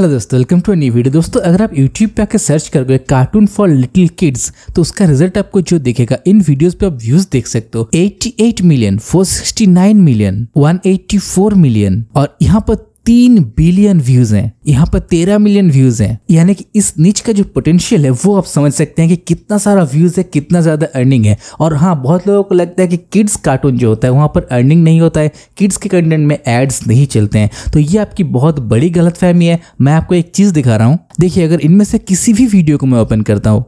hello दोस्तों welcome to new video दोस्तों अगर आप यूट्यूब पे आके सर्च कर गए कार्टून फॉर लिटिल किड्स तो उसका रिजल्ट आपको जो देखेगा इन वीडियोस पे आप व्यूज देख सकते हो 88 मिलियन 469 मिलियन 184 मिलियन और यहाँ पर तीन बिलियन व्यूज हैं यहाँ पर तेरह मिलियन व्यूज हैं यानी कि इस नीच का जो पोटेंशियल है वो आप समझ सकते हैं कि कितना सारा व्यूज है कितना ज़्यादा अर्निंग है और हाँ बहुत लोगों को लगता है कि किड्स कार्टून जो होता है वहां पर अर्निंग नहीं होता है किड्स के कंटेंट में एड्स नहीं चलते हैं तो ये आपकी बहुत बड़ी गलत है मैं आपको एक चीज़ दिखा रहा हूँ देखिए अगर इनमें से किसी भी वीडियो को मैं ओपन करता हूँ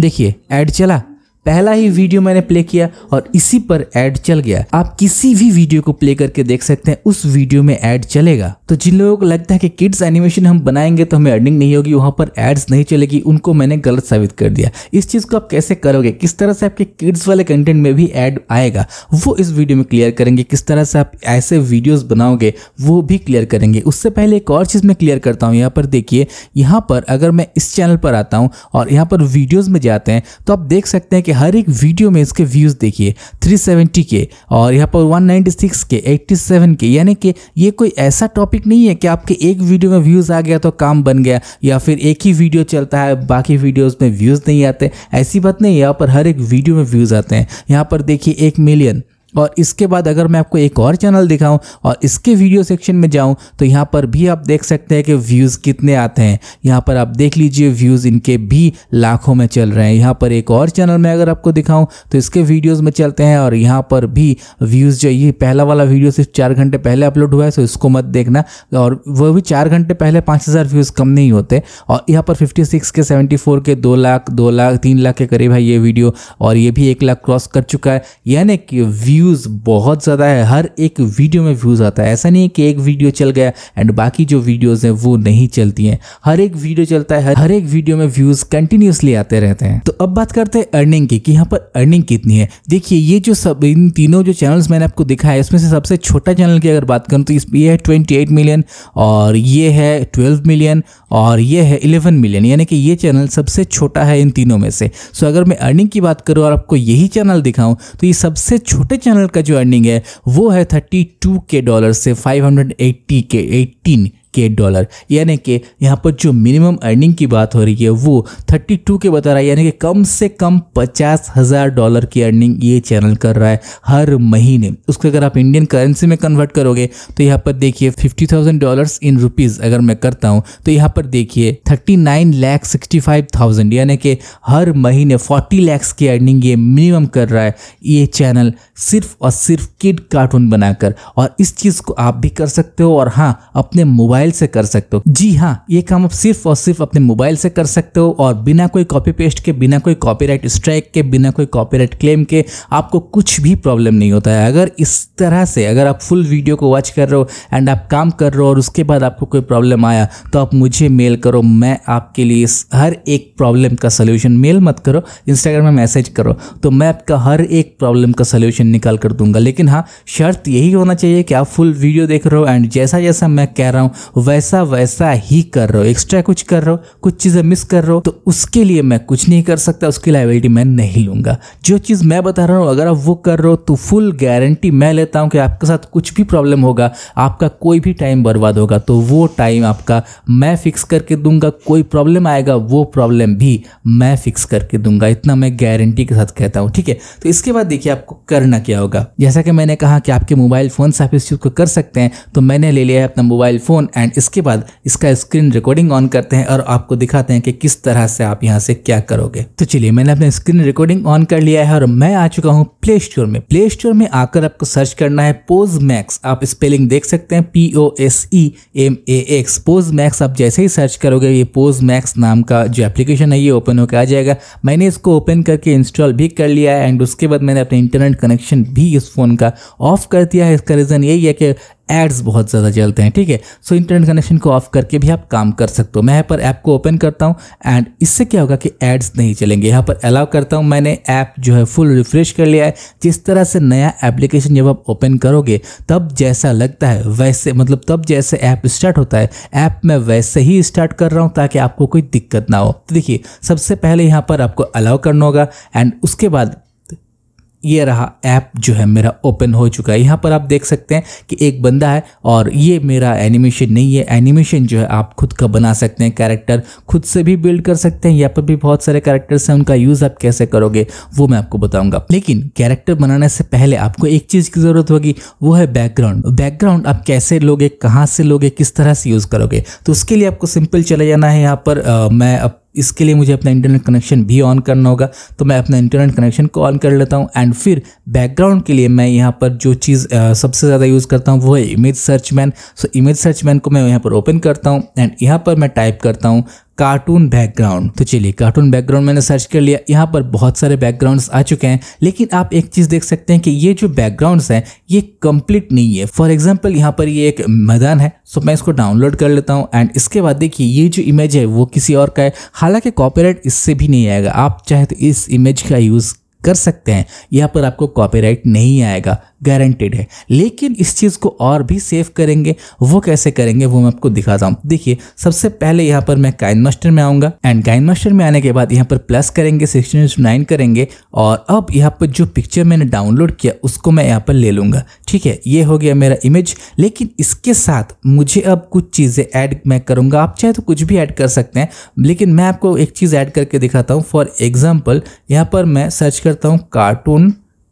देखिए एड चला पहला ही वीडियो मैंने प्ले किया और इसी पर ऐड चल गया आप किसी भी वीडियो को प्ले करके देख सकते हैं उस वीडियो में ऐड चलेगा तो जिन लोगों को लगता है कि किड्स एनिमेशन हम बनाएंगे तो हमें अर्निंग नहीं होगी वहां पर एड्स नहीं चलेगी उनको मैंने गलत साबित कर दिया इस चीज़ को आप कैसे करोगे किस तरह से आपके किड्स वाले कंटेंट में भी ऐड आएगा वो इस वीडियो में क्लियर करेंगे किस तरह से आप ऐसे वीडियोज बनाओगे वो भी क्लियर करेंगे उससे पहले एक और चीज़ मैं क्लियर करता हूँ यहाँ पर देखिए यहाँ पर अगर मैं इस चैनल पर आता हूँ और यहाँ पर वीडियोज़ में जाते हैं तो आप देख सकते हैं कि हर एक वीडियो में इसके व्यूज़ देखिए 370 के और यहाँ पर 196 के 87 के यानी कि ये कोई ऐसा टॉपिक नहीं है कि आपके एक वीडियो में व्यूज़ आ गया तो काम बन गया या फिर एक ही वीडियो चलता है बाकी वीडियोज़ में व्यूज़ नहीं आते ऐसी बात नहीं यहाँ पर हर एक वीडियो में व्यूज़ आते हैं यहाँ पर देखिए एक मिलियन और इसके बाद अगर मैं आपको एक और चैनल दिखाऊं और इसके वीडियो सेक्शन में जाऊं तो यहाँ पर भी आप देख सकते हैं कि व्यूज़ कितने आते हैं यहाँ पर आप देख लीजिए व्यूज़ इनके भी लाखों में चल रहे हैं यहाँ पर एक और चैनल में अगर आपको दिखाऊं तो इसके वीडियोज़ में चलते हैं और यहाँ पर भी व्यूज़ जो ये पहला वाला वीडियो सिर्फ चार घंटे पहले अपलोड हुआ है सो इसको मत देखना और वह भी चार घंटे पहले पाँच हज़ार व्यूज़ कम नहीं होते और यहाँ पर फिफ्टी सिक्स के सेवेंटी फोर के दो लाख दो लाख तीन लाख के करीब है ये वीडियो और ये भी एक लाख क्रॉस कर चुका है यानी कि व्यू व्यूज़ बहुत ज़्यादा है हर एक वीडियो में व्यूज़ आता है ऐसा नहीं है कि एक वीडियो चल गया एंड बाकी जो वीडियोज़ हैं वो नहीं चलती हैं हर एक वीडियो चलता है हर एक वीडियो में व्यूज़ कंटिन्यूसली आते रहते हैं तो अब बात करते हैं अर्निंग की कि यहाँ पर अर्निंग कितनी है देखिए ये जो सब इन तीनों जो चैनल्स मैंने आपको दिखा है इसमें से सबसे छोटा चैनल की अगर बात करूँ तो इस ये है ट्वेंटी मिलियन और ये है ट्वेल्व मिलियन और ये है इलेवन मिलियन यानी कि ये चैनल सबसे छोटा है इन तीनों में से सो अगर मैं अर्निंग की बात करूँ और आपको यही चैनल दिखाऊँ तो ये सबसे छोटे चैनल चैनल का जो अर्निंग है वो है थर्टी टू के डॉलर से फाइव हंड्रेड एट्टी के एट्टीन के डॉलर यानी कि यहाँ पर जो मिनिमम अर्निंग की बात हो रही है वो थर्टी टू के बता रहा है यानी कि कम से कम पचास हज़ार डॉलर की अर्निंग ये चैनल कर रहा है हर महीने उसको अगर आप इंडियन करेंसी में कन्वर्ट करोगे तो यहाँ पर देखिए fifty thousand dollar in rupees अगर मैं करता हूँ तो यहाँ पर देखिए thirty nine lakh sixty five thousand यानी कि हर महीने फोर्टी लैक्स की अर्निंग ये मिनिमम कर रहा है ये चैनल सिर्फ और सिर्फ किड कार्टून बनाकर और इस चीज़ को आप भी कर सकते हो और हाँ अपने मोबाइल मोबाइल से कर सकते हो जी हाँ ये काम आप सिर्फ और सिर्फ अपने मोबाइल से कर सकते हो और बिना कोई कॉपी पेस्ट के बिना कोई कॉपीराइट स्ट्राइक के बिना कोई कॉपीराइट क्लेम के आपको कुछ भी प्रॉब्लम नहीं होता है अगर इस तरह से अगर आप फुल वीडियो को वॉच कर रहे हो एंड आप काम कर रहे हो और उसके बाद आपको कोई प्रॉब्लम आया तो आप मुझे मेल करो मैं आपके लिए हर एक प्रॉब्लम का सोल्यूशन मेल मत करो इंस्टाग्राम में मैसेज करो तो मैं आपका हर एक प्रॉब्लम का सोल्यूशन निकाल कर दूंगा लेकिन हाँ शर्त यही होना चाहिए कि आप फुल वीडियो देख रहे हो एंड जैसा जैसा मैं कह रहा हूँ वैसा वैसा ही कर रहे हो एक्स्ट्रा कुछ कर रहे हो कुछ चीज़ें मिस कर रहे हो तो उसके लिए मैं कुछ नहीं कर सकता उसकी लाइबिलिटी मैं नहीं लूंगा जो चीज़ मैं बता रहा हूँ अगर आप वो कर रहे हो तो फुल गारंटी मैं लेता हूँ कि आपके साथ कुछ भी प्रॉब्लम होगा आपका कोई भी टाइम बर्बाद होगा तो वो टाइम आपका मैं फिक्स करके दूंगा कोई प्रॉब्लम आएगा वो प्रॉब्लम भी मैं फिक्स करके दूंगा इतना मैं गारंटी के साथ कहता हूँ ठीक है तो इसके बाद देखिए आपको करना क्या होगा जैसा कि मैंने कहा कि आपके मोबाइल फ़ोन से आप इस चीज़ को कर सकते हैं तो मैंने ले लिया है अपना मोबाइल फ़ोन एंड एंड इसके बाद इसका स्क्रीन रिकॉर्डिंग ऑन करते हैं और आपको दिखाते हैं कि किस तरह से आप यहाँ से क्या करोगे तो चलिए मैंने अपने स्क्रीन रिकॉर्डिंग ऑन कर लिया है और मैं आ चुका हूँ प्ले स्टोर में प्ले स्टोर में आकर आपको सर्च करना है पोज मैक्स आप स्पेलिंग देख सकते हैं P O S E M A X pose max आप जैसे ही सर्च करोगे ये पोज मैक्स नाम का जो एप्लीकेशन है ये ओपन होकर आ जाएगा मैंने इसको ओपन करके इंस्टॉल भी कर लिया है एंड उसके बाद मैंने अपने इंटरनेट कनेक्शन भी इस फ़ोन का ऑफ कर दिया है इसका रीज़न यही है कि एड्स बहुत ज़्यादा चलते हैं ठीक है सो इंटरनेट कनेक्शन को ऑफ करके भी आप काम कर सकते हो मैं यहाँ पर ऐप को ओपन करता हूँ एंड इससे क्या होगा कि एड्स नहीं चलेंगे यहाँ पर अलाउ करता हूँ मैंने ऐप जो है फुल रिफ्रेश कर लिया है जिस तरह से नया एप्लीकेशन जब आप ओपन करोगे तब जैसा लगता है वैसे मतलब तब जैसे ऐप स्टार्ट होता है ऐप मैं वैसे ही स्टार्ट कर रहा हूँ ताकि आपको कोई दिक्कत ना हो तो देखिए सबसे पहले यहाँ पर आपको अलाउ करना होगा एंड उसके बाद ये रहा ऐप जो है मेरा ओपन हो चुका है यहाँ पर आप देख सकते हैं कि एक बंदा है और ये मेरा एनिमेशन नहीं है एनिमेशन जो है आप खुद का बना सकते हैं कैरेक्टर खुद से भी बिल्ड कर सकते हैं यहाँ पर भी बहुत सारे कैरेक्टर्स हैं उनका यूज़ आप कैसे करोगे वो मैं आपको बताऊंगा लेकिन कैरेक्टर बनाने से पहले आपको एक चीज़ की ज़रूरत होगी वो है बैकग्राउंड बैकग्राउंड आप कैसे लोगे कहाँ से लोगे किस तरह से यूज़ करोगे तो उसके लिए आपको सिंपल चले जाना है यहाँ पर आ, मैं अब इसके लिए मुझे अपना इंटरनेट कनेक्शन भी ऑन करना होगा तो मैं अपना इंटरनेट कनेक्शन को ऑन कर लेता हूँ एंड फिर बैकग्राउंड के लिए मैं यहाँ पर जो चीज़ सबसे ज़्यादा यूज़ करता हूँ वो है image search man so image search man को मैं यहाँ पर ओपन करता हूँ एंड यहाँ पर मैं टाइप करता हूँ कार्टून बैकग्राउंड तो चलिए कार्टून बैकग्राउंड मैंने सर्च कर लिया यहाँ पर बहुत सारे बैकग्राउंड्स आ चुके हैं लेकिन आप एक चीज़ देख सकते हैं कि ये जो बैकग्राउंड्स हैं ये कंप्लीट नहीं है फॉर एग्जाम्पल यहाँ पर ये एक मैदान है सो मैं इसको डाउनलोड कर लेता हूँ एंड इसके बाद देखिए ये जो इमेज है वो किसी और का है हालांकि कॉपीराइट इससे भी नहीं आएगा आप चाहे तो इस इमेज का यूज़ कर सकते हैं यहाँ पर आपको कॉपीराइट नहीं आएगा गारंटेड है लेकिन इस चीज़ को और भी सेव करेंगे वो कैसे करेंगे वो मैं आपको दिखाता हूँ देखिए सबसे पहले यहाँ पर मैं काइन मास्टर में आऊँगा एंड काइन मास्टर में आने के बाद यहाँ पर प्लस करेंगे सिक्सटीन नाइन करेंगे और अब यहाँ पर जो पिक्चर मैंने डाउनलोड किया उसको मैं यहाँ पर ले लूँगा ठीक है ये हो गया मेरा इमेज लेकिन इसके साथ मुझे अब कुछ चीज़ें ऐड मैं करूँगा आप चाहे तो कुछ भी ऐड कर सकते हैं लेकिन मैं आपको एक चीज़ ऐड करके दिखाता हूँ फॉर एग्ज़ाम्पल यहाँ पर मैं सर्च करता हूँ कार्टून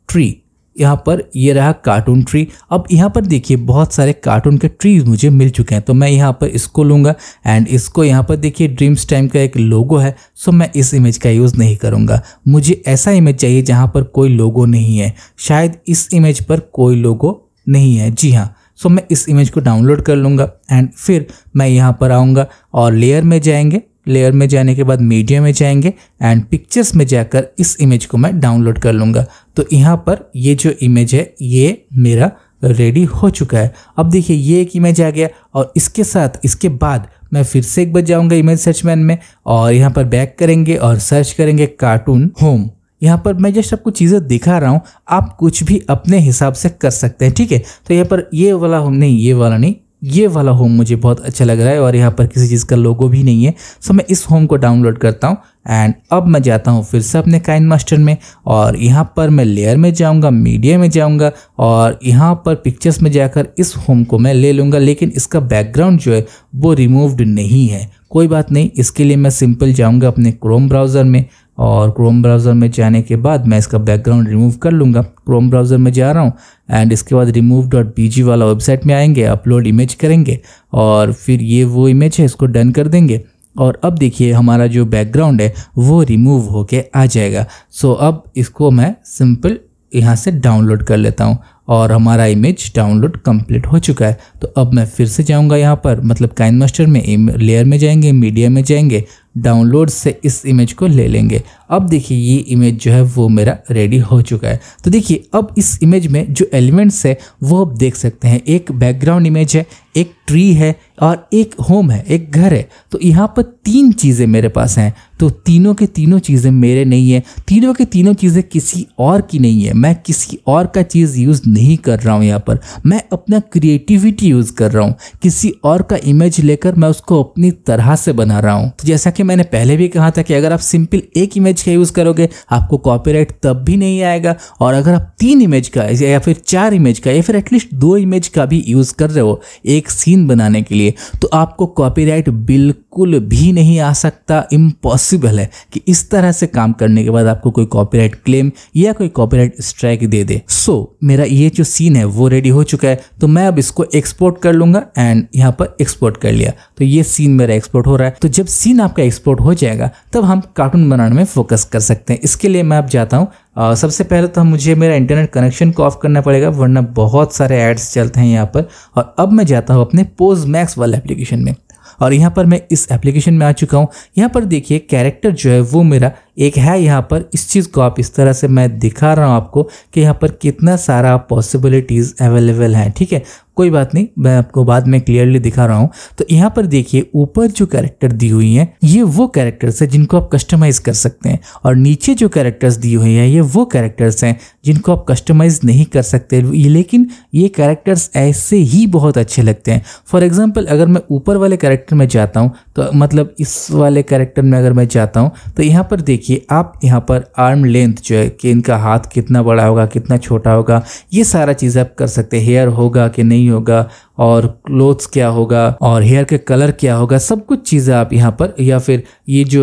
ट्री यहाँ पर ये रहा कार्टून ट्री अब यहाँ पर देखिए बहुत सारे कार्टून के ट्रीज मुझे मिल चुके हैं तो मैं यहाँ पर इसको लूँगा एंड इसको यहाँ पर देखिए ड्रीम्स टाइम का एक लोगो है सो मैं इस इमेज का यूज़ नहीं करूँगा मुझे ऐसा इमेज चाहिए जहाँ पर कोई लोगो नहीं है शायद इस इमेज पर कोई लोगो नहीं है जी हाँ सो मैं इस इमेज को डाउनलोड कर लूँगा एंड फिर मैं यहाँ पर आऊँगा और लेयर में जाएंगे लेयर में जाने के बाद मीडिया में जाएंगे एंड पिक्चर्स में जाकर इस इमेज को मैं डाउनलोड कर लूँगा तो यहाँ पर ये जो इमेज है ये मेरा रेडी हो चुका है अब देखिए ये एक इमेज आ गया और इसके साथ इसके बाद मैं फिर से एक बार जाऊँगा इमेज सर्च मैन में और यहाँ पर बैक करेंगे और सर्च करेंगे कार्टून होम यहाँ पर मैं जस्ट आपको चीज़ें दिखा रहा हूँ आप कुछ भी अपने हिसाब से कर सकते हैं ठीक है तो यहाँ पर ये वाला हम नहीं ये वाला नहीं ये वाला होम मुझे बहुत अच्छा लग रहा है और यहाँ पर किसी चीज़ का लोगो भी नहीं है सो मैं इस होम को डाउनलोड करता हूँ एंड अब मैं जाता हूँ फिर से अपने काइन मास्टर में और यहाँ पर मैं लेयर में जाऊँगा मीडिया में जाऊँगा और यहाँ पर पिक्चर्स में जाकर इस होम को मैं ले लूँगा लेकिन इसका बैकग्राउंड जो है वो रिमूव्ड नहीं है कोई बात नहीं इसके लिए मैं सिंपल जाऊँगा अपने क्रोम ब्राउज़र में और क्रोम ब्राउज़र में जाने के बाद मैं इसका बैकग्राउंड रिमूव कर लूँगा क्रोम ब्राउज़र में जा रहा हूँ एंड इसके बाद रिमूव डॉट बी जी वाला वेबसाइट में आएंगे अपलोड इमेज करेंगे और फिर ये वो इमेज है इसको डन कर देंगे और अब देखिए हमारा जो बैकग्राउंड है वो रिमूव होके आ जाएगा सो so, अब इसको मैं सिंपल यहाँ से डाउनलोड कर लेता हूँ और हमारा इमेज डाउनलोड कंप्लीट हो चुका है तो अब मैं फिर से जाऊँगा यहाँ पर मतलब काइन मास्टर में लेयर में जाएंगे मीडिया में जाएंगे डाउनलोड से इस इमेज को ले लेंगे अब देखिए ये इमेज जो है वो मेरा रेडी हो चुका है तो देखिए अब इस इमेज में जो एलिमेंट्स है वो आप देख सकते हैं एक बैकग्राउंड इमेज है एक ट्री है और एक होम है एक घर है तो यहाँ पर तीन चीज़ें मेरे पास हैं तो तीनों के तीनों चीज़ें मेरे नहीं हैं तीनों के तीनों चीज़ें किसी और की नहीं है मैं किसी और का चीज़ यूज़ नहीं कर रहा हूँ यहाँ पर मैं अपना क्रिएटिविटी यूज़ कर रहा हूँ किसी और का इमेज लेकर मैं उसको अपनी तरह से बना रहा हूँ तो जैसा कि कि मैंने पहले भी कहा था कि अगर आप सिंपल एक इमेज का यूज़ करोगे आपको कॉपीराइट तब भी नहीं आएगा और अगर आप तीन इमेज का या फिर चार इमेज का या फिर एटलीस्ट दो इमेज का भी यूज़ कर रहे हो एक सीन बनाने के लिए तो आपको कॉपीराइट बिल्कुल भी नहीं आ सकता इम्पॉसिबल है कि इस तरह से काम करने के बाद आपको कोई कॉपीराइट क्लेम या कोई कॉपीराइट स्ट्राइक दे दे सो so, मेरा ये जो सीन है वो रेडी हो चुका है तो मैं अब इसको एक्सपोर्ट कर लूँगा एंड यहाँ पर एक्सपोर्ट कर लिया तो ये सीन मेरा एक्सपोर्ट हो रहा है तो जब सीन आपका एक्सपोर्ट हो जाएगा तब हम कार्टून बनाने में फोकस कर सकते हैं इसके लिए मैं अब जाता हूँ सबसे पहले तो मुझे मेरा इंटरनेट कनेक्शन को ऑफ करना पड़ेगा वरना बहुत सारे एड्स चलते हैं यहाँ पर और अब मैं जाता हूँ अपने पोज मैक्स वाले एप्लीकेशन में और यहाँ पर मैं इस एप्लीकेशन में आ चुका हूँ यहाँ पर देखिए कैरेक्टर जो है वो मेरा एक है यहाँ पर इस चीज़ को आप इस तरह से मैं दिखा रहा हूँ आपको कि यहाँ पर कितना सारा पॉसिबिलिटीज़ अवेलेबल हैं ठीक है कोई बात नहीं मैं आपको बाद में क्लियरली दिखा रहा हूँ तो यहाँ पर देखिए ऊपर जो कैरेक्टर दी हुई हैं ये वो कैरेक्टर्स हैं जिनको आप कस्टमाइज़ कर सकते हैं और नीचे जो कैरेक्टर्स दी हुई हैं ये वो कैरेक्टर्स हैं जिनको आप कस्टमाइज़ नहीं कर सकते लेकिन ये कैरेक्टर्स ऐसे ही बहुत अच्छे लगते हैं फॉर एग्जाम्पल अगर मैं ऊपर वाले कैरेक्टर में जाता हूँ तो मतलब इस वाले कैरेक्टर में अगर मैं चाहता हूँ तो यहाँ पर देखिए आप यहाँ पर आर्म लेंथ जो है कि इनका हाथ कितना बड़ा होगा कितना छोटा होगा ये सारा चीज़ आप कर सकते हैं हेयर होगा कि नहीं होगा और क्लोथ्स क्या होगा और हेयर के कलर क्या होगा सब कुछ चीज़ें आप यहाँ पर या फिर ये जो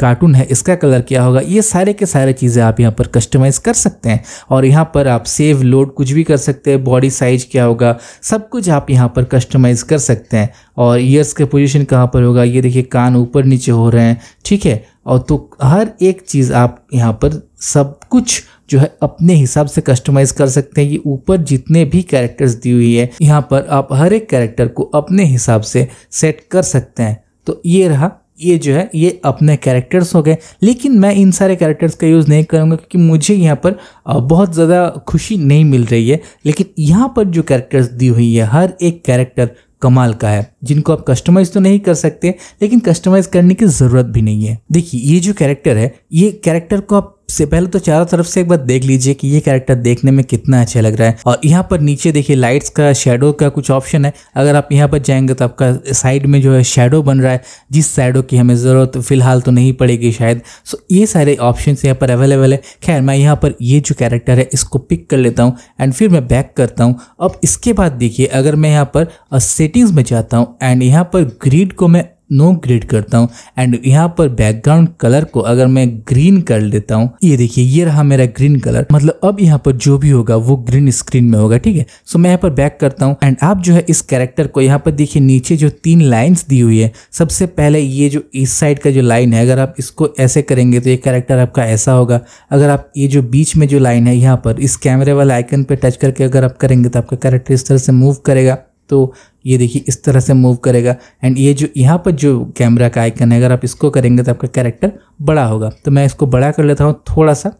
कार्टून है इसका कलर क्या होगा ये सारे के सारे चीज़ें आप यहाँ पर कस्टमाइज़ कर सकते हैं और यहाँ पर आप सेव लोड कुछ भी कर सकते हैं बॉडी साइज क्या होगा सब कुछ आप यहाँ पर कस्टमाइज़ कर सकते हैं और ईयर्स के पोजिशन कहाँ पर होगा ये देखिए कान ऊपर नीचे हो रहे हैं ठीक है और तो हर एक चीज़ आप यहाँ पर सब कुछ जो है अपने हिसाब से कस्टमाइज कर सकते हैं ये ऊपर जितने भी कैरेक्टर्स दी हुई है यहाँ पर आप हर एक कैरेक्टर को अपने हिसाब से सेट कर सकते हैं तो ये रहा ये जो है ये अपने कैरेक्टर्स हो गए लेकिन मैं इन सारे कैरेक्टर्स का यूज़ नहीं करूँगा क्योंकि मुझे यहाँ पर बहुत ज़्यादा खुशी नहीं मिल रही है लेकिन यहाँ पर जो कैरेक्टर्स दी हुई है हर एक कैरेक्टर कमाल का है जिनको आप कस्टमाइज तो नहीं कर सकते लेकिन कस्टमाइज करने की ज़रूरत भी नहीं है देखिए ये जो कैरेक्टर है ये कैरेक्टर को आप सबसे पहले तो चारों तरफ से एक बार देख लीजिए कि ये कैरेक्टर देखने में कितना अच्छा लग रहा है और यहाँ पर नीचे देखिए लाइट्स का शेडो का कुछ ऑप्शन है अगर आप यहाँ पर जाएंगे तो आपका साइड में जो है शेडो बन रहा है जिस शेडो की हमें ज़रूरत फिलहाल तो नहीं पड़ेगी शायद सो ये सारे ऑप्शन यहाँ पर अवेलेबल है खैर मैं यहाँ पर ये जो कैरेक्टर है इसको पिक कर लेता हूँ एंड फिर मैं बैक करता हूँ अब इसके बाद देखिए अगर मैं यहाँ पर सेटिंग्स में जाता हूँ एंड यहाँ पर ग्रीड को मैं नो ग्रेड करता हूँ एंड यहाँ पर बैकग्राउंड कलर को अगर मैं ग्रीन कर लेता हूँ ये देखिए ये रहा मेरा ग्रीन कलर मतलब अब यहाँ पर जो भी होगा वो ग्रीन स्क्रीन में होगा ठीक है सो मैं यहाँ पर बैक करता हूँ एंड आप जो है इस कैरेक्टर को यहाँ पर देखिए नीचे जो तीन लाइन्स दी हुई है सबसे पहले ये जो इस साइड का जो लाइन है अगर आप इसको ऐसे करेंगे तो ये कैरेक्टर आपका ऐसा होगा अगर आप ये जो बीच में जो लाइन है यहाँ पर इस कैमरे वाले आइकन पर टच करके अगर आप करेंगे तो आपका कैरेक्टर इस तरह से मूव करेगा तो ये देखिए इस तरह से मूव करेगा एंड ये जो यहाँ पर जो कैमरा का आइकन है अगर आप इसको करेंगे तो आपका कैरेक्टर बड़ा होगा तो मैं इसको बड़ा कर लेता हूँ थोड़ा सा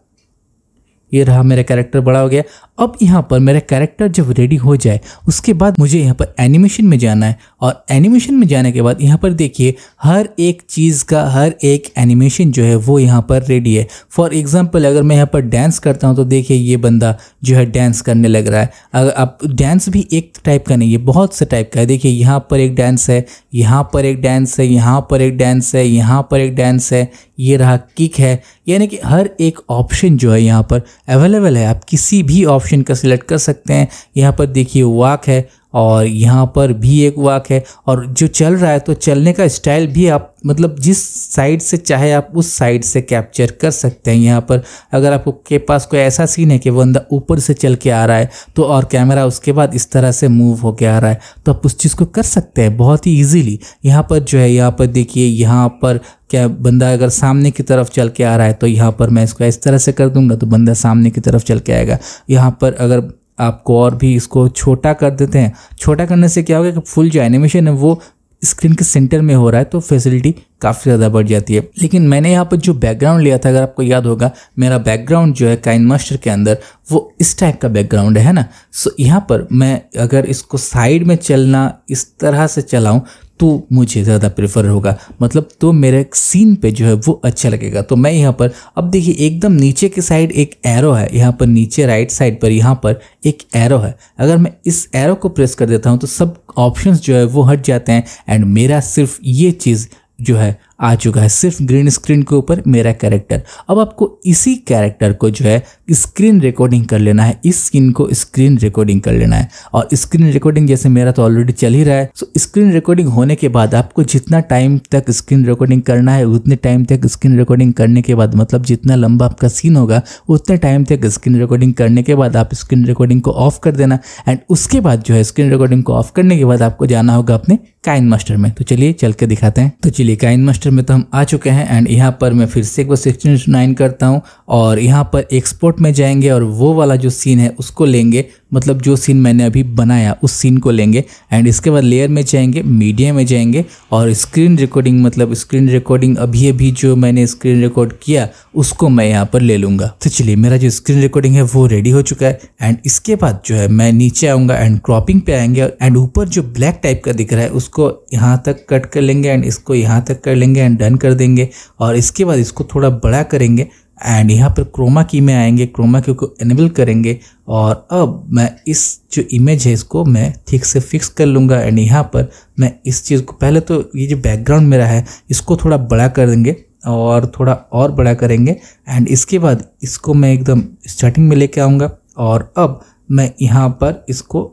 ये रहा मेरा कैरेक्टर बड़ा हो गया अब यहाँ पर मेरा कैरेक्टर जब रेडी हो जाए उसके बाद मुझे यहाँ पर एनिमेशन में जाना है और एनिमेशन में जाने के बाद यहाँ पर देखिए हर एक चीज़ का हर एक एनिमेशन जो है वो यहाँ पर रेडी है फॉर एग्ज़ाम्पल अगर मैं यहाँ पर डांस करता हूँ तो देखिए ये बंदा जो है डांस करने लग रहा है अगर आप डांस भी एक टाइप का नहीं है बहुत से टाइप का है देखिए यहाँ पर एक डांस है यहाँ पर एक डांस है यहाँ पर एक डांस है यहाँ पर एक डांस है ये रहा किक है यानी कि हर एक ऑप्शन जो है यहाँ पर अवेलेबल है आप किसी भी ऑप्शन का सिलेक्ट कर सकते हैं यहाँ पर देखिए वाक है और यहाँ पर भी एक वाक है और जो चल रहा है तो चलने का स्टाइल भी आप मतलब जिस साइड से चाहे आप उस साइड से कैप्चर कर सकते हैं यहाँ पर अगर आपको के पास कोई ऐसा सीन है कि बंदा ऊपर से चल के आ रहा है तो और कैमरा उसके बाद इस तरह से मूव होके आ रहा है तो आप उस चीज़ को कर सकते हैं बहुत ही ईजीली यहाँ पर जो है यहाँ पर देखिए यहाँ पर क्या बंदा अगर सामने की तरफ चल के आ रहा है तो यहाँ पर मैं इसको इस तरह से कर दूंगा तो बंदा सामने की तरफ चल के आएगा यहाँ पर अगर आपको और भी इसको छोटा कर देते हैं छोटा करने से क्या होगा कि फुल जो एनिमेशन है वो स्क्रीन के सेंटर में हो रहा है तो फैसिलिटी काफ़ी ज़्यादा बढ़ जाती है लेकिन मैंने यहाँ पर जो बैकग्राउंड लिया था अगर आपको याद होगा मेरा बैकग्राउंड जो है काइन मास्टर के अंदर वो इस टाइप का बैकग्राउंड है ना सो यहाँ पर मैं अगर इसको साइड में चलना इस तरह से चलाऊँ तो मुझे ज़्यादा प्रेफर होगा मतलब तो मेरे सीन पे जो है वो अच्छा लगेगा तो मैं यहाँ पर अब देखिए एकदम नीचे के साइड एक एरो है यहाँ पर नीचे राइट साइड पर यहाँ पर एक एरो है अगर मैं इस एरो को प्रेस कर देता हूँ तो सब ऑप्शंस जो है वो हट जाते हैं एंड मेरा सिर्फ ये चीज़ जो है आ चुका है सिर्फ ग्रीन स्क्रीन के ऊपर मेरा कैरेक्टर अब आपको इसी कैरेक्टर को जो है स्क्रीन रिकॉर्डिंग कर लेना है इस स्किन को स्क्रीन रिकॉर्डिंग कर लेना है और स्क्रीन रिकॉर्डिंग जैसे मेरा तो ऑलरेडी चल ही रहा है सो स्क्रीन रिकॉर्डिंग होने के बाद आपको जितना टाइम तक स्क्रीन रिकॉर्डिंग करना है उतने टाइम तक स्क्रीन रिकॉर्डिंग करने के बाद मतलब जितना लंबा आपका सीन होगा उतने टाइम तक स्क्रीन रिकॉर्डिंग करने के बाद आप स्क्रीन रिकॉर्डिंग को ऑफ कर देना एंड उसके बाद जो है स्क्रीन रिकॉर्डिंग को ऑफ करने के बाद आपको जाना होगा अपने काइन मास्टर में तो चलिए चल के दिखाते हैं तो चलिए काइन मास्टर सेक्टर में तो हम आ चुके हैं एंड यहाँ पर मैं फिर से एक बार सिक्सटीन नाइन करता हूँ और यहाँ पर एक्सपोर्ट में जाएंगे और वो वाला जो सीन है उसको लेंगे मतलब जो सीन मैंने अभी बनाया उस सीन को लेंगे एंड इसके बाद लेयर में जाएंगे मीडिया में जाएंगे और स्क्रीन रिकॉर्डिंग मतलब स्क्रीन रिकॉर्डिंग अभी अभी जो मैंने स्क्रीन रिकॉर्ड किया उसको मैं यहाँ पर ले लूँगा तो चलिए मेरा जो स्क्रीन रिकॉर्डिंग है वो रेडी हो चुका है एंड इसके बाद जो है मैं नीचे आऊँगा एंड क्रॉपिंग पे आएंगे एंड ऊपर जो ब्लैक टाइप का दिख रहा है उसको यहाँ तक कट कर लेंगे एंड इसको यहाँ तक कर लेंगे एंड डन कर देंगे और इसके बाद इसको थोड़ा बड़ा करेंगे एंड यहाँ पर क्रोमा की में आएंगे क्रोमा की को एनेबल करेंगे और अब मैं इस जो इमेज है इसको मैं ठीक से फिक्स कर लूँगा एंड यहाँ पर मैं इस चीज़ को पहले तो ये जो बैकग्राउंड मेरा है इसको थोड़ा बड़ा कर देंगे और थोड़ा और बड़ा करेंगे एंड इसके बाद इसको मैं एकदम स्टार्टिंग में लेके आऊँगा और अब मैं यहाँ पर इसको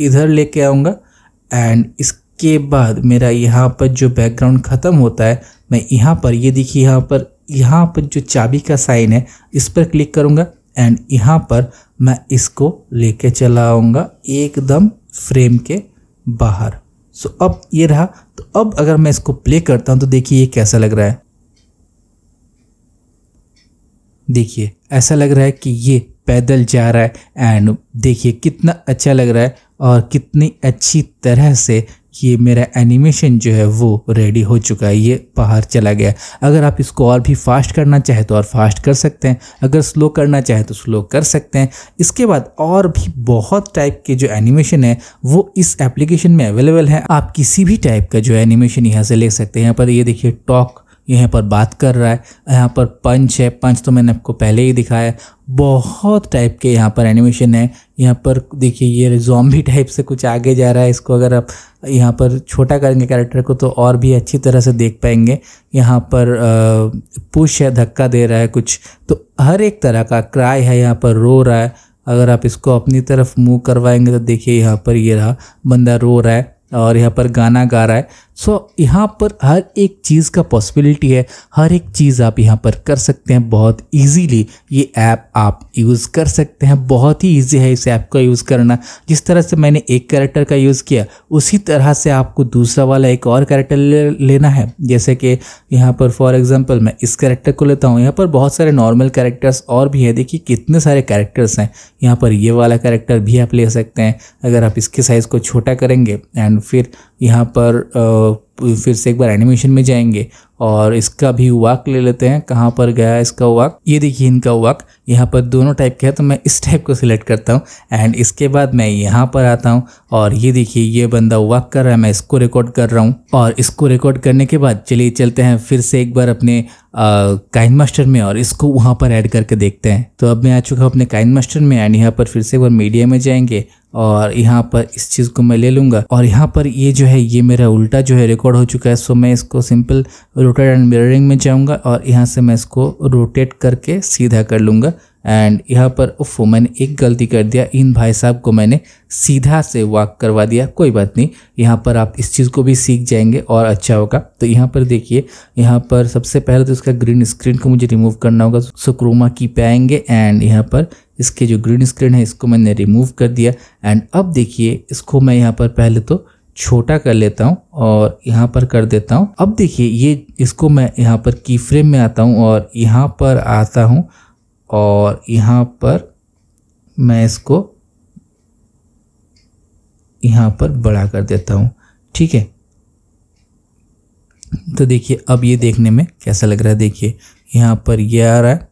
इधर लेके आऊँगा एंड इसके बाद मेरा यहाँ पर जो बैकग्राउंड ख़त्म होता है मैं यहाँ पर ये यह देखिए यहाँ पर यहाँ पर जो चाबी का साइन है इस पर क्लिक करूँगा एंड यहाँ पर मैं इसको लेके चलाऊंगा एकदम फ्रेम के बाहर सो so, अब ये रहा तो अब अगर मैं इसको प्ले करता हूँ तो देखिए ये कैसा लग रहा है देखिए ऐसा लग रहा है कि ये पैदल जा रहा है एंड देखिए कितना अच्छा लग रहा है और कितनी अच्छी तरह से ये मेरा एनिमेशन जो है वो रेडी हो चुका है ये बाहर चला गया अगर आप इसको और भी फास्ट करना चाहें तो और फास्ट कर सकते हैं अगर स्लो करना चाहें तो स्लो कर सकते हैं इसके बाद और भी बहुत टाइप के जो एनिमेशन है वो इस एप्लीकेशन में अवेलेबल है आप किसी भी टाइप का जो एनिमेशन यहाँ से ले सकते हैं यहाँ पर ये देखिए टॉक यहाँ पर बात कर रहा है यहाँ पर पंच है पंच तो मैंने आपको पहले ही दिखाया है बहुत टाइप के यहाँ पर एनिमेशन है यहाँ पर देखिए ये जॉम्बी टाइप से कुछ आगे जा रहा है इसको अगर आप यहाँ पर छोटा करेंगे कैरेक्टर को तो और भी अच्छी तरह से देख पाएंगे यहाँ पर पुश है धक्का दे रहा है कुछ तो हर एक तरह का क्राई है यहाँ पर रो रहा है अगर आप इसको अपनी तरफ मूव करवाएंगे तो देखिए यहाँ पर ये रहा बंदा रो रहा है और यहाँ पर गाना गा रहा है सो so, यहाँ पर हर एक चीज़ का पॉसिबिलिटी है हर एक चीज़ आप यहाँ पर कर सकते हैं बहुत इजीली ये ऐप आप यूज़ कर सकते हैं बहुत ही इजी है इस ऐप का यूज़ करना जिस तरह से मैंने एक कैरेक्टर का यूज़ किया उसी तरह से आपको दूसरा वाला एक और कैरेक्टर ले, लेना है जैसे कि यहाँ पर फॉर एग्ज़ाम्पल मैं इस कैरेक्टर को लेता हूँ यहाँ पर बहुत सारे नॉर्मल कैरेक्टर्स और भी है देखिए कितने सारे कैरेक्टर्स हैं यहाँ पर ये वाला कैरेक्टर भी आप ले सकते हैं अगर आप इसके साइज़ को छोटा करेंगे एंड फिर यहाँ पर आ, फिर से एक बार एनिमेशन में जाएंगे और इसका भी वाक ले लेते हैं कहाँ पर गया इसका वाक ये देखिए इनका वाक यहाँ पर दोनों टाइप के है तो मैं इस टाइप को सिलेक्ट करता हूँ एंड इसके बाद मैं यहाँ पर आता हूँ और ये देखिए ये बंदा वाक कर रहा है मैं इसको रिकॉर्ड कर रहा हूँ और इसको रिकॉर्ड करने के बाद चलिए चलते हैं फिर से एक बार अपने काइन मास्टर में और इसको वहाँ पर ऐड करके देखते हैं तो अब मैं आ चुका हूँ अपने काइन मास्टर में एंड यहाँ पर फिर से एक बार मीडिया में जाएंगे और यहाँ पर इस चीज़ को मैं ले लूँगा और यहाँ पर ये जो है ये मेरा उल्टा जो है रिकॉर्ड हो चुका है सो मैं इसको सिंपल रोटेट एंड मिररिंग में जाऊँगा और यहाँ से मैं इसको रोटेट करके सीधा कर लूँगा एंड यहाँ पर उफ मैंने एक गलती कर दिया इन भाई साहब को मैंने सीधा से वॉक करवा दिया कोई बात नहीं यहाँ पर आप इस चीज़ को भी सीख जाएंगे और अच्छा होगा तो यहाँ पर देखिए यहाँ पर सबसे पहले तो इसका ग्रीन स्क्रीन को मुझे रिमूव करना होगा सुक्रोमा की पे आएंगे एंड यहाँ पर इसके जो ग्रीन स्क्रीन है इसको मैंने रिमूव कर दिया एंड अब देखिए इसको मैं यहाँ पर पहले तो छोटा कर लेता हूँ और यहाँ पर कर देता हूँ अब देखिए ये इसको मैं यहाँ पर की फ्रेम में आता हूँ और यहाँ पर आता हूँ और यहाँ पर मैं इसको यहाँ पर बड़ा कर देता हूँ ठीक है तो देखिए अब ये देखने में कैसा लग रहा है देखिए यहाँ पर ये आ रहा है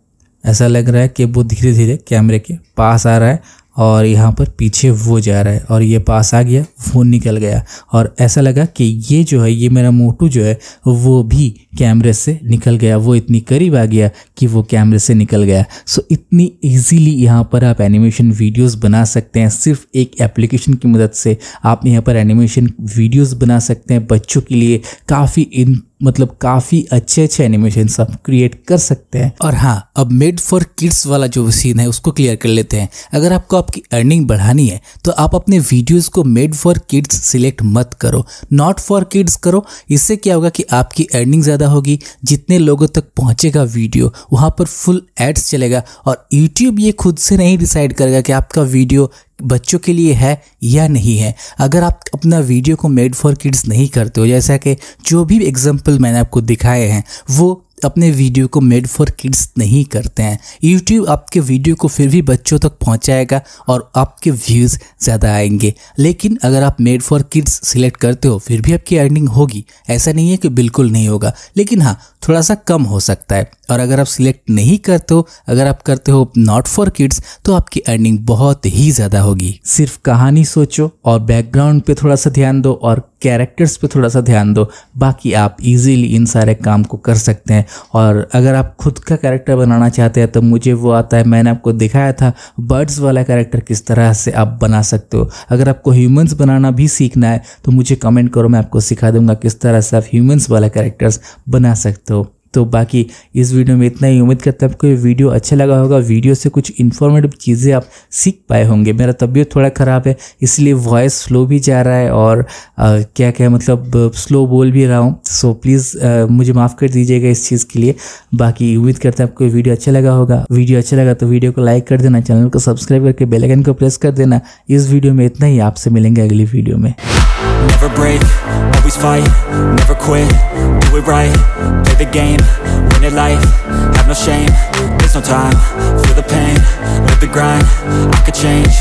ऐसा लग रहा है कि वो धीरे धीरे कैमरे के पास आ रहा है और यहाँ पर पीछे वो जा रहा है और ये पास आ गया वो निकल गया और ऐसा लगा कि ये जो है ये मेरा मोटू जो है वो भी कैमरे से निकल गया वो इतनी करीब आ गया कि वो कैमरे से निकल गया सो इतनी इजीली यहाँ पर आप एनिमेशन वीडियोस बना सकते हैं सिर्फ एक एप्लीकेशन की मदद से आप यहाँ पर एनिमेशन वीडियोस बना सकते हैं बच्चों के लिए काफ़ी इन मतलब काफ़ी अच्छे अच्छे एनिमेशन आप क्रिएट कर सकते हैं और हाँ अब मेड फॉर किड्स वाला जो सीन है उसको क्लियर कर लेते हैं अगर आपको आपकी अर्निंग बढ़ानी है तो आप अपने वीडियोस को मेड फॉर किड्स सिलेक्ट मत करो नॉट फॉर किड्स करो इससे क्या होगा कि आपकी अर्निंग ज़्यादा होगी जितने लोगों तक पहुँचेगा वीडियो वहाँ पर फुल एड्स चलेगा और यूट्यूब ये खुद से नहीं डिसाइड करेगा कि आपका वीडियो बच्चों के लिए है या नहीं है अगर आप अपना वीडियो को मेड फॉर किड्स नहीं करते हो जैसा कि जो भी एग्जाम्पल मैंने आपको दिखाए हैं वो अपने वीडियो को मेड फॉर किड्स नहीं करते हैं यूट्यूब आपके वीडियो को फिर भी बच्चों तक पहुंचाएगा और आपके व्यूज़ ज़्यादा आएंगे लेकिन अगर आप मेड फॉर किड्स सिलेक्ट करते हो फिर भी आपकी अर्निंग होगी ऐसा नहीं है कि बिल्कुल नहीं होगा लेकिन हाँ थोड़ा सा कम हो सकता है और अगर आप सिलेक्ट नहीं करते हो अगर आप करते हो नॉट फॉर किड्स तो आपकी अर्निंग बहुत ही ज़्यादा होगी सिर्फ कहानी सोचो और बैकग्राउंड पे थोड़ा सा ध्यान दो और कैरेक्टर्स पे थोड़ा सा ध्यान दो बाकी आप इजीली इन सारे काम को कर सकते हैं और अगर आप खुद का कैरेक्टर बनाना चाहते हैं तो मुझे वो आता है मैंने आपको दिखाया था बर्ड्स वाला कैरेक्टर किस तरह से आप बना सकते हो अगर आपको ह्यूमंस बनाना भी सीखना है तो मुझे कमेंट करो मैं आपको सिखा दूंगा किस तरह से आप ह्यूमंस वाला कैरेक्टर्स बना सकते हो तो बाकी इस वीडियो में इतना ही उम्मीद करता हूँ आपको ये वीडियो अच्छा लगा होगा वीडियो से कुछ इन्फॉर्मेटिव चीज़ें आप सीख पाए होंगे मेरा तबीयत थोड़ा ख़राब है इसलिए वॉइस स्लो भी जा रहा है और आ, क्या क्या मतलब स्लो बोल भी रहा हूँ सो प्लीज़ मुझे माफ़ कर दीजिएगा इस चीज़ के लिए बाकी उम्मीद करता हूँ आपको वीडियो अच्छा लगा होगा वीडियो अच्छा लगा तो वीडियो को लाइक कर देना चैनल को सब्सक्राइब करके बेलाइकन को प्रेस कर देना इस वीडियो में इतना ही आपसे मिलेंगे अगली वीडियो में never break, always fight, never quit, do it right, play the game, win it life, have no shame, there's no time, feel the pain, live the grind, I could change